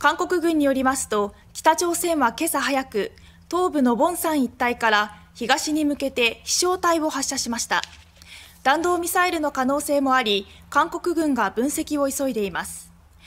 韓国軍によりますと、北朝鮮は今朝早く、東部のボンサン一帯から東に向けて飛翔体を発射しました。弾道ミサイルの可能性もあり、韓国軍が分析を急いでいます。